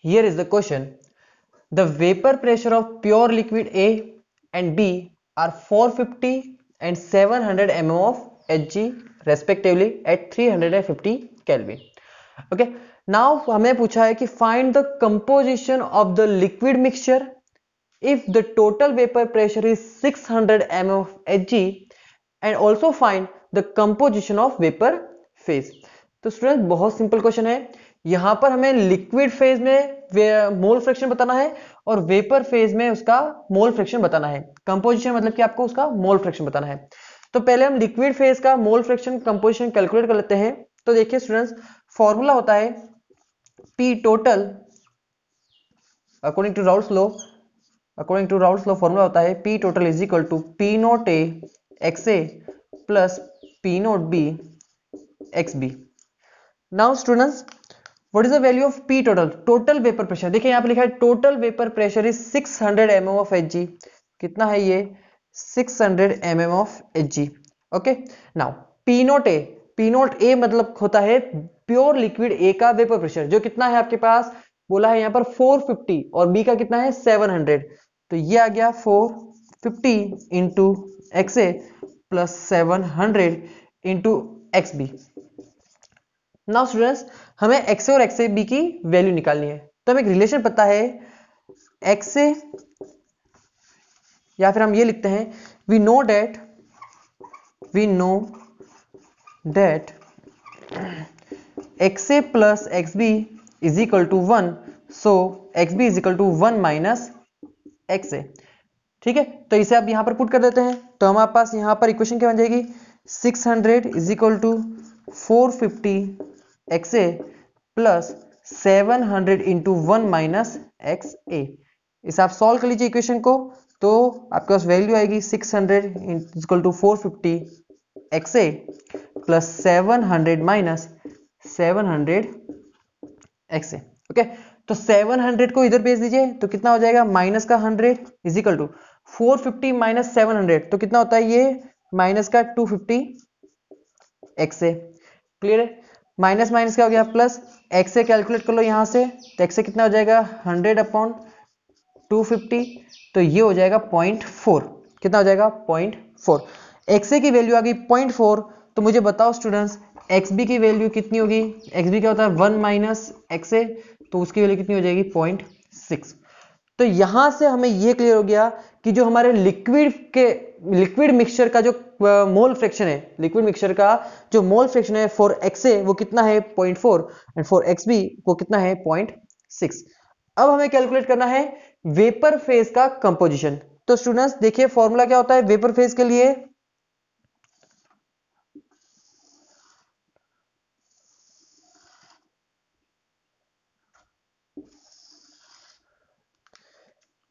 Here is the question. The vapor pressure of pure liquid A and B are 450 and 700 mm of Hg respectively at 350 Kelvin. Okay. Now hame pucha hai ki find the composition of the liquid mixture if the total vapor pressure is 600 mm of Hg and also find the composition of vapor phase. तो student बहुत simple question है यहां पर हमें liquid phase में mole fraction बताना है और वेपर फेज में उसका मोल फ्रैक्शन बताना है कंपोजिशन मतलब कि आपको उसका मोल फ्रैक्शन बताना है तो पहले हम लिक्विड फेज का मोल फ्रैक्शन कंपोजिशन कैलकुलेट कर लेते हैं तो देखिए स्टूडेंट्स फॉर्मूला होता है P total according to Raul slow according to Raul slow formula होता है P total is equal to P naught A X A plus P note B x B now students what is the value of P total total vapour pressure देखिए यहां पे लिखा है total vapour pressure is 600 hundred M M of H G कितना है ये 600 hundred M M of H G okay now P naught A P naught A मतलब होता है प्योर लिक्विड ए का वेपर प्रेशर जो कितना है आपके पास बोला है यहां पर 450 और बी का कितना है 700 तो ये आ गया 450 fifty into X A plus seven hundred into X B now students हमें एक्स और एक्स बी की वैल्यू निकालनी है तो हमें एक रिलेशन पता है एक्स या फिर हम ये लिखते हैं we know that we know that X A plus X B is equal to one so X B is equal to one minus X A ठीक है तो इसे आप यहां पर पुट कर देते हैं तो हमारे पास यहां पर इक्वेशन क्या बन जाएगी six hundred is equal to four fifty X A plus seven hundred into one minus X A इसे आप सॉल्व कर लीजिए इक्वेशन को तो आपके पास वैल्यू आएगी six hundred equal to four fifty X A plus seven hundred minus seven hundred X A okay तो 700 को इधर भेज दीजिए तो कितना हो जाएगा माइनस का 100 is equal to 450 fifty minus seven तो कितना होता है ये माइनस का 250 फिफ्टी एक्स ए क्लियर है माइनस माइनस क्या हो गया प्लस एक्स से कैलकुलेट कर लो यहाँ से तो एक्स से कितना हो जाएगा हंड्रेड अपॉन टू फिफ्टी तो ये हो जाएगा पॉइंट फोर कितना हो जाएगा पॉइंट फोर एक्स की वैल्यू आ गई पॉइंट फोर तो मुझे बताओ स्टूडेंट्स एक्स बी की वैल्यू कितनी होगी एक्स बी क्या होता है वन माइनस एक्स ए तो उसकी वैल्यू कितनी हो जाएगी पॉइंट सिक्स तो यहां से हमें यह क्लियर हो गया कि जो हमारे लिक्विड के लिक्विड मिक्सचर का जो मोल फ्रैक्शन है लिक्विड मिक्सचर का जो मोल फ्रैक्शन है फॉर एक्स ए वो कितना है point four and for X B वो कितना है पॉइंट सिक्स अब हमें कैलकुलेट करना है वेपर फेज का कंपोजिशन तो स्टूडेंट्स देखिए फॉर्मूला क्या होता है वेपर फेज के लिए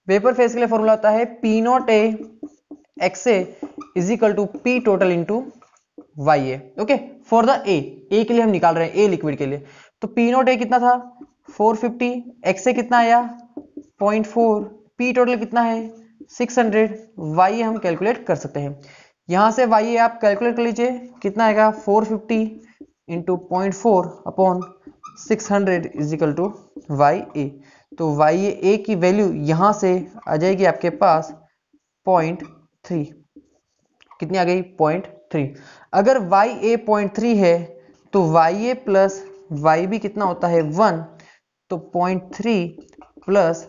वेपर फेस के लिए फॉर्मूला होता है P naught A X A is equal to P total into Y A okay for the A A के लिए हम निकाल रहे हैं ए लिक्विड के लिए तो पी नॉट ए कितना था 450 फिफ्टी एक्स ए कितना आया 0.4 पी टोटल कितना है 600 हंड्रेड वाई ए हम कैलकुलेट कर सकते हैं यहां से वाई ए आप कैलकुलेट कर लीजिए कितना आएगा 450 fifty into point four upon six hundred is equal to Y A तो वाई ए की वैल्यू यहां से आ जाएगी आपके पास पॉइंट थ्री कितनी आ गई पॉइंट थ्री अगर वाई ए पॉइंट थ्री है तो Y A plus Y B कितना होता है वन तो point three plus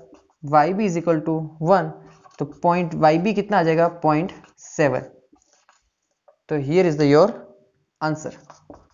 Y B is equal to one तो पॉइंट वाई बी कितना आ जाएगा पॉइंट सेवन तो here is the your answer